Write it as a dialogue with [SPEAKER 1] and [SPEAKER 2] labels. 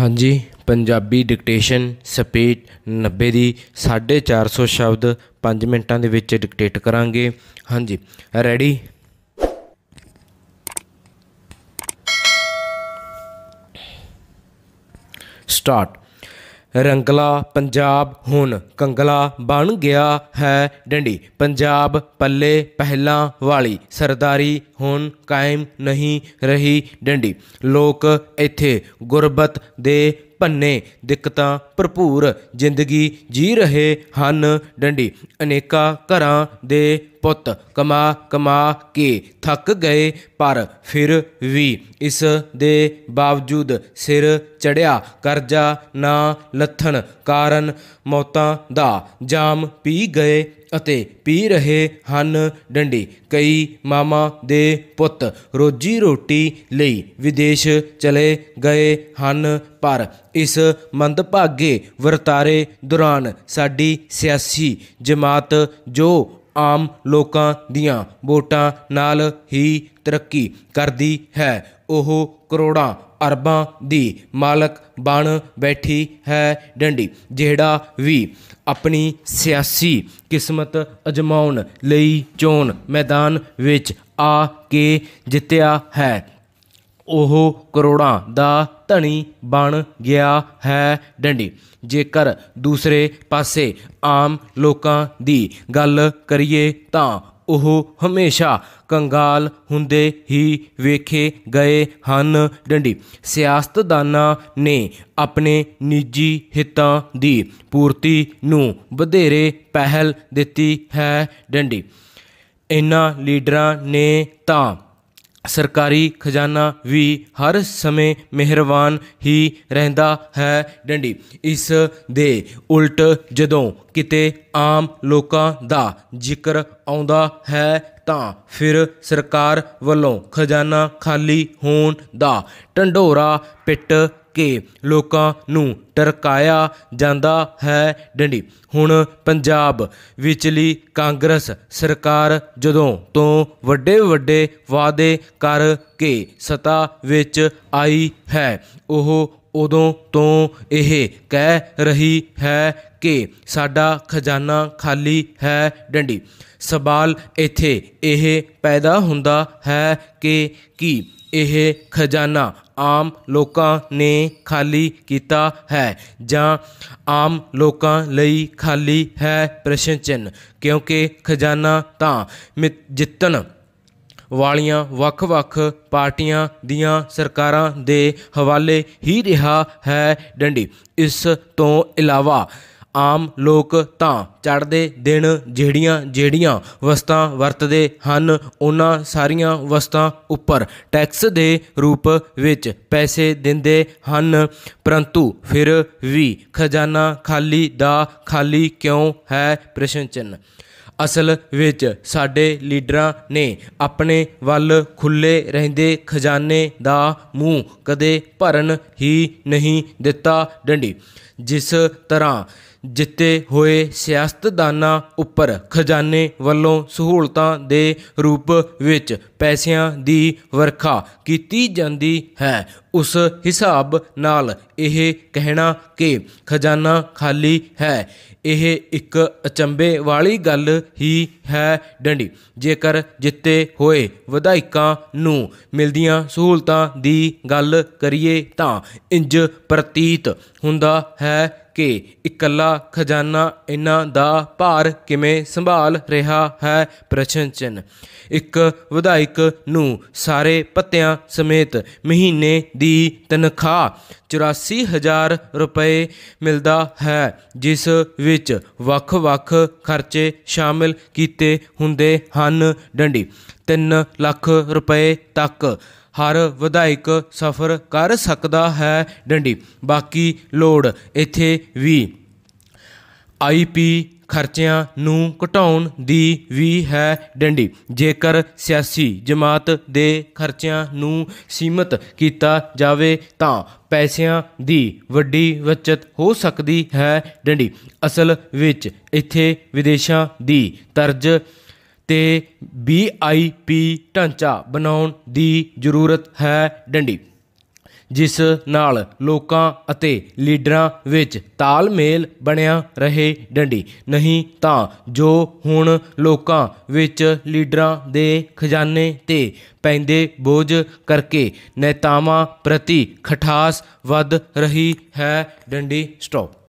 [SPEAKER 1] ਹਾਂਜੀ Punjabi dictation speed 90 ਦੀ 450 ਸ਼ਬਦ 5 ਮਿੰਟਾਂ ਦੇ ਵਿੱਚ ਡਿਕਟੇਟ ਕਰਾਂਗੇ ਹਾਂਜੀ ਰੈਡੀ ਸਟਾਰਟ ਰੰਗਲਾ ਪੰਜਾਬ ਹੁਣ ਕੰਗਲਾ ਬਣ ਗਿਆ ਹੈ ਡੰਡੀ ਪੰਜਾਬ ਪੱਲੇ ਪਹਿਲਾਂ ਵਾਲੀ ਸਰਦਾਰੀ ਹੁਣ ਕਾਇਮ ਨਹੀਂ ਰਹੀ ਡੰਡੀ ਲੋਕ ਇੱਥੇ ਗੁਰਬਤ ਦੇ ਭੰਨੇ ਦਿੱਕਤਾਂ ਭਰਪੂਰ ਜ਼ਿੰਦਗੀ ਜੀ ਰਹੇ ਹਨ ਡੰਡੀ ਅਨੇਕਾਂ ਘਰਾਂ ਦੇ ਪੁੱਤ ਕਮਾ ਕਮਾ ਕੇ ਥੱਕ ਗਏ ਪਰ ਫਿਰ ਵੀ ਇਸ ਦੇ ਬਾਵਜੂਦ ਸਿਰ ਚੜਿਆ ਕਰਜ਼ਾ ਨਾ ਲੱਥਣ ਕਾਰਨ ਮੌਤਾਂ ਦਾ ਜਾਮ ਪੀ ਗਏ ਅਤੇ ਪੀ ਰਹੇ ਹਨ ਡੰਡੀ ਕਈ ਮਾਮਾ ਦੇ ਪੁੱਤ ਰੋਜੀ ਰੋਟੀ ਲਈ ਵਿਦੇਸ਼ ਚਲੇ ਗਏ ਹਨ ਪਰ ਇਸ ਮੰਦਭਾਗੇ ਵਰਤਾਰੇ ਦੌਰਾਨ ਸਾਡੀ ਸਿਆਸੀ ਜਮਾਤ ਜੋ ਆਮ ਲੋਕਾਂ ਦੀਆਂ ਵੋਟਾਂ ਨਾਲ ਹੀ ਤਰੱਕੀ ਕਰਦੀ ਹੈ ਉਹ ਕਰੋੜਾਂ ਅਰਬਾਂ ਦੀ ਮਾਲਕ ਬਣ ਬੈਠੀ ਹੈ ਡੰਡੀ ਜਿਹੜਾ ਵੀ ਆਪਣੀ ਸਿਆਸੀ ਕਿਸਮਤ ਅਜਮਾਉਣ ਲਈ ਚੋਣ ਮੈਦਾਨ ਵਿੱਚ ਆ ਕੇ ਜਿੱਤਿਆ ਹੈ ਉਹ ਕਰੋੜਾਂ ਦਾ ਧਣੀ ਬਣ ਗਿਆ ਹੈ ਡੰਡੀ ਜੇਕਰ ਦੂਸਰੇ ਪਾਸੇ ਆਮ ਲੋਕਾਂ ਦੀ ਗੱਲ ਕਰੀਏ ਤਾਂ ਉਹ ਹਮੇਸ਼ਾ ਕੰਗਾਲ ਹੁੰਦੇ ਹੀ ਵੇਖੇ ਗਏ ਹਨ ਡੰਡੀ ਸਿਆਸਤਦਾਨਾਂ ਨੇ ਆਪਣੇ ਨਿੱਜੀ ਹਿੱਤਾਂ ਦੀ ਪੂਰਤੀ ਨੂੰ ਵਧੇਰੇ ਪਹਿਲ ਦਿੱਤੀ ਹੈ ਡੰਡੀ ਇਹਨਾਂ ਲੀਡਰਾਂ ਨੇ ਤਾਂ ਸਰਕਾਰੀ ਖਜ਼ਾਨਾ ਵੀ ਹਰ ਸਮੇਂ ਮਿਹਰਬਾਨ ਹੀ ਰਹਿੰਦਾ ਹੈ ਡੰਡੀ ਇਸ ਦੇ ਉਲਟ ਜਦੋਂ ਕਿਤੇ ਆਮ ਲੋਕਾਂ ਦਾ ਜ਼ਿਕਰ ਆਉਂਦਾ ਹੈ ਤਾਂ ਫਿਰ ਸਰਕਾਰ ਵੱਲੋਂ ਖਜ਼ਾਨਾ ਖਾਲੀ ਹੋਣ ਦਾ ਢੰਡੋਰਾ ਪਿੱਟ ਕੇ ਲੋਕਾਂ ਨੂੰ ਟਰਕਾਇਆ ਜਾਂਦਾ ਹੈ ਡੰਡੀ ਹੁਣ ਪੰਜਾਬ ਵਿਚਲੀ ਕਾਂਗਰਸ ਸਰਕਾਰ ਜਦੋਂ ਤੋਂ ਵੱਡੇ ਵੱਡੇ ਵਾਅਦੇ ਕਰਕੇ ਸਤਾ ਵਿੱਚ ਆਈ ਹੈ ਉਹ ਉਦੋਂ ਤੋਂ ਇਹ ਕਹਿ ਰਹੀ ਹੈ ਕਿ ਸਾਡਾ ਖਜ਼ਾਨਾ ਖਾਲੀ ਹੈ ਡੰਡੀ ਸਵਾਲ ਇੱਥੇ ਇਹ ਪੈਦਾ ਹੁੰਦਾ ਹੈ ਕਿ ਕੀ ਇਹ ਖਜ਼ਾਨਾ ਆਮ ਲੋਕਾਂ ਨੇ ਖਾਲੀ ਕੀਤਾ ਹੈ ਜਾਂ ਆਮ ਲੋਕਾਂ ਲਈ ਖਾਲੀ ਹੈ ਪ੍ਰਸ਼ਨ ਚਿੰਨ ਕਿਉਂਕਿ ਖਜ਼ਾਨਾ ਤਾਂ ਜਿੱਤਣ ਵਾਲੀਆਂ ਵੱਖ-ਵੱਖ ਪਾਰਟੀਆਂ ਦੀਆਂ ਸਰਕਾਰਾਂ ਦੇ ਹਵਾਲੇ ਹੀ ਰਿਹਾ ਹੈ ਡੰਡੀ ਇਸ ਤੋਂ ਇਲਾਵਾ ਆਮ ਲੋਕ ਤਾਂ ਚੜਦੇ ਦਿਨ ਜਿਹੜੀਆਂ ਜਿਹੜੀਆਂ ਵਸਤਾਂ ਵਰਤਦੇ ਹਨ ਉਹਨਾਂ ਸਾਰੀਆਂ ਵਸਤਾਂ ਉੱਪਰ ਟੈਕਸ ਦੇ ਰੂਪ ਵਿੱਚ ਪੈਸੇ ਦਿੰਦੇ ਹਨ ਪਰੰਤੂ ਫਿਰ ਵੀ ਖਜ਼ਾਨਾ ਖਾਲੀ ਦਾ ਖਾਲੀ ਕਿਉਂ ਹੈ ਪ੍ਰਸ਼ਨ ਚਿੰਨ ਅਸਲ ਵਿੱਚ ਸਾਡੇ ਲੀਡਰਾਂ ਨੇ ਆਪਣੇ ਵੱਲ ਖੁੱਲੇ ਰਹਿੰਦੇ ਖਜ਼ਾਨੇ ਦਾ ਮੂੰਹ ਕਦੇ ਭਰਨ ਹੀ ਨਹੀਂ ਦਿੱਤਾ ਡੰਡੀ ਜਿਸ ਤਰ੍ਹਾਂ ਜਿੱਤੇ ਹੋਏ ਸਿਆਸਤਦਾਨਾਂ ਉੱਪਰ ਖਜ਼ਾਨੇ ਵੱਲੋਂ ਸਹੂਲਤਾਂ ਦੇ ਰੂਪ ਵਿੱਚ ਪੈਸਿਆਂ ਦੀ ਵਰਖਾ ਕੀਤੀ ਜਾਂਦੀ ਹੈ ਉਸ ਹਿਸਾਬ ਨਾਲ ਇਹ ਕਹਿਣਾ ਕਿ ਖਜ਼ਾਨਾ ਖਾਲੀ ਹੈ ਇਹ ਇੱਕ ਅਚੰਬੇ ਵਾਲੀ ਗੱਲ ਹੀ ਹੈ ਡੰਡੀ ਜੇਕਰ ਜਿੱਤੇ ਹੋਏ ਵਿਧਾਇਕਾਂ ਨੂੰ ਮਿਲਦੀਆਂ ਸਹੂਲਤਾਂ ਦੀ ਗੱਲ ਕਰੀਏ ਤਾਂ ਇੰਜ ਪ੍ਰਤੀਤ ਹੁੰਦਾ ਹੈ ਕਿ ਇਕੱਲਾ ਖਜ਼ਾਨਾ ਇਹਨਾਂ ਦਾ ਭਾਰ ਕਿਵੇਂ ਸੰਭਾਲ ਰਿਹਾ ਹੈ ਪ੍ਰਸ਼ਨ ਚਿੰਨ ਇੱਕ ਵਿਧਾਇਕ ਨੂੰ ਸਾਰੇ ਪੱਤਿਆਂ ਸਮੇਤ ਮਹੀਨੇ ਦੀ ਤਨਖਾਹ 84000 ਰੁਪਏ ਮਿਲਦਾ ਹੈ ਜਿਸ ਵਿੱਚ ਵੱਖ-ਵੱਖ ਖਰਚੇ ਸ਼ਾਮਿਲ ਕੀਤੇ ਹੁੰਦੇ ਹਨ ਡੰਡੀ 3 ਲੱਖ ਰੁਪਏ ਤੱਕ ਹਰ ਵਿਧਾਇਕ ਸਫ਼ਰ ਕਰ ਸਕਦਾ ਹੈ ਡੰਡੀ ਬਾਕੀ ਲੋੜ ਇੱਥੇ ਵੀ ਆਈਪੀ ਖਰਚਿਆਂ ਨੂੰ ਘਟਾਉਣ ਦੀ ਵੀ ਹੈ ਡੰਡੀ ਜੇਕਰ ਸਿਆਸੀ ਜਮਾਤ ਦੇ ਖਰਚਿਆਂ ਨੂੰ ਸੀਮਤ ਕੀਤਾ ਜਾਵੇ ਤਾਂ ਪੈਸਿਆਂ ਦੀ ਵੱਡੀ ਬਚਤ ਹੋ ਸਕਦੀ ਹੈ ਡੰਡੀ ਅਸਲ ਵਿੱਚ ਇੱਥੇ ਵਿਦੇਸ਼ਾਂ ਦੀ ਤਰਜ ਤੇ ਵੀਆਈਪੀ ਢਾਂਚਾ ਬਣਾਉਣ ਦੀ ਜ਼ਰੂਰਤ ਹੈ ਡੰਡੀ ਜਿਸ ਨਾਲ ਲੋਕਾਂ ਅਤੇ ਲੀਡਰਾਂ ਵਿੱਚ ਤਾਲਮੇਲ ਬਣਿਆ ਰਹੇ ਡੰਡੀ ਨਹੀਂ ਤਾਂ ਜੋ ਹੁਣ ਲੋਕਾਂ ਵਿੱਚ ਲੀਡਰਾਂ ਦੇ ਖਜ਼ਾਨੇ ਤੇ ਪੈਂਦੇ ਬੋਝ ਕਰਕੇ ਨੇਤਾਵਾਂ ਪ੍ਰਤੀ ਖਟਾਸ ਵੱਧ ਰਹੀ ਹੈ ਡੰਡੀ ਸਟਾਪ